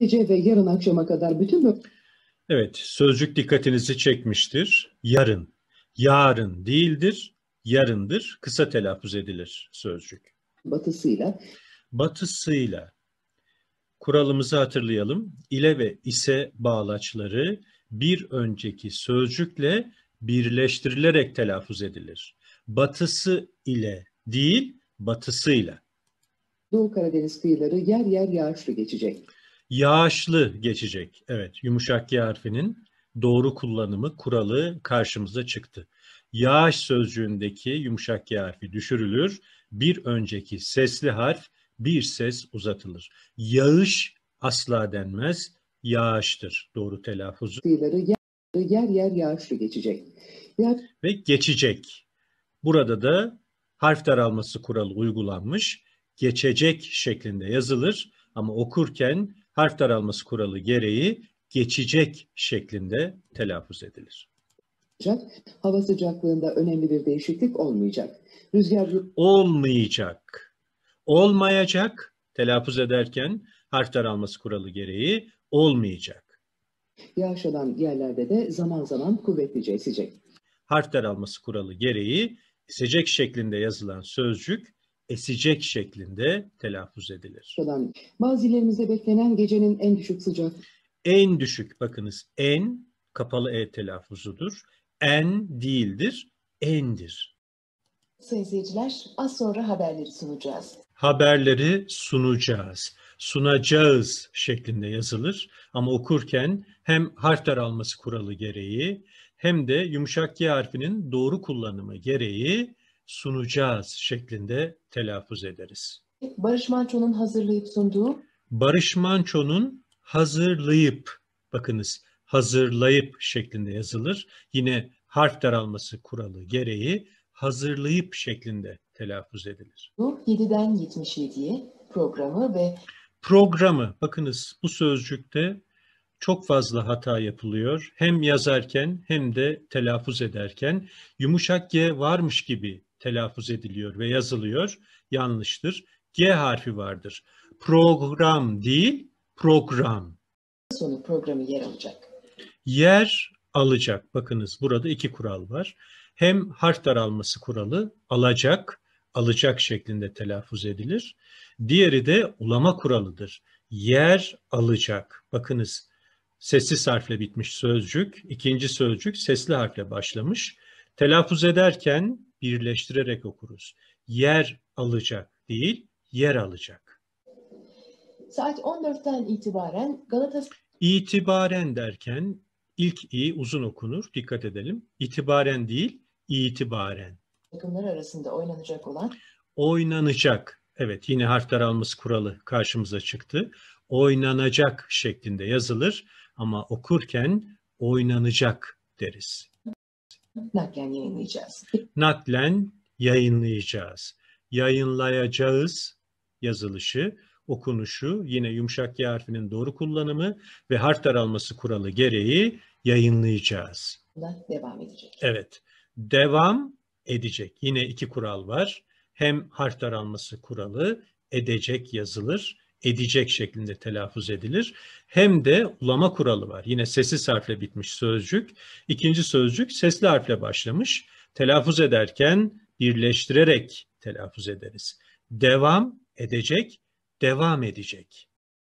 gece ve yarın akşama kadar bütün böl- Evet, sözcük dikkatinizi çekmiştir. Yarın. Yarın değildir, yarındır. Kısa telaffuz edilir sözcük. batısıyla Batısıyla. Kuralımızı hatırlayalım. İle ve ise bağlaçları bir önceki sözcükle birleştirilerek telaffuz edilir. Batısı ile değil, batısıyla. Doğu Karadeniz kıyıları yer yer yağışlı geçecek. Yağışlı geçecek. Evet, yumuşak Y harfinin doğru kullanımı, kuralı karşımıza çıktı. Yağış sözcüğündeki yumuşak Y harfi düşürülür. Bir önceki sesli harf bir ses uzatılır. Yağış asla denmez, yağıştır doğru telaffuzu. Yer yer, yer yağışlı geçecek. Yer... Ve geçecek. Burada da harf daralması kuralı uygulanmış. Geçecek şeklinde yazılır ama okurken harf daralması kuralı gereği geçecek şeklinde telaffuz edilir. Hava sıcaklığında önemli bir değişiklik olmayacak. Rüzgar olmayacak. Olmayacak telaffuz ederken harf daralması kuralı gereği olmayacak. Yağış alan yerlerde de zaman zaman kuvvetlice esecek. Harf daralması kuralı gereği esecek şeklinde yazılan sözcük esecek şeklinde telaffuz edilir. Bazı illerimizde beklenen gecenin en düşük sıcak. En düşük bakınız en kapalı e telaffuzudur. En değildir, endir. Sayın seyirciler az sonra haberleri sunacağız. Haberleri sunacağız, sunacağız şeklinde yazılır ama okurken hem harf daralması kuralı gereği hem de yumuşak G harfinin doğru kullanımı gereği sunacağız şeklinde telaffuz ederiz. Barış Manço'nun hazırlayıp sunduğu? Barış Manço'nun hazırlayıp, bakınız hazırlayıp şeklinde yazılır. Yine harf daralması kuralı gereği hazırlayıp şeklinde telaffuz edilir. Bu 7'den 77'ye programı ve... Programı, bakınız bu sözcükte çok fazla hata yapılıyor. Hem yazarken hem de telaffuz ederken yumuşak G varmış gibi telaffuz ediliyor ve yazılıyor. Yanlıştır. G harfi vardır. Program değil, program. Sonu programı yer alacak. Yer alacak. Bakınız burada iki kural var. Hem harf daralması kuralı alacak, alacak şeklinde telaffuz edilir. Diğeri de ulama kuralıdır. Yer alacak. Bakınız sessiz harfle bitmiş sözcük, ikinci sözcük sesli harfle başlamış. Telaffuz ederken birleştirerek okuruz. Yer alacak değil, yer alacak. Saat 14'ten itibaren Galatasaray... İtibaren derken ilk i uzun okunur. Dikkat edelim. İtibaren değil, itibaren. Takımlar arasında oynanacak olan... Oynanacak. Evet yine harf alması kuralı karşımıza çıktı. Oynanacak şeklinde yazılır ama okurken oynanacak deriz naklen yayınlayacağız. Naklen yayınlayacağız. Yayınlayacağız yazılışı, okunuşu, yine yumuşak y harfinin doğru kullanımı ve harf daralması kuralı gereği yayınlayacağız. Devam edecek. Evet. Devam edecek. Yine iki kural var. Hem harf daralması kuralı edecek yazılır edecek şeklinde telaffuz edilir. Hem de ulama kuralı var. Yine sessiz harfle bitmiş sözcük. İkinci sözcük sesli harfle başlamış. Telaffuz ederken birleştirerek telaffuz ederiz. Devam edecek, devam edecek.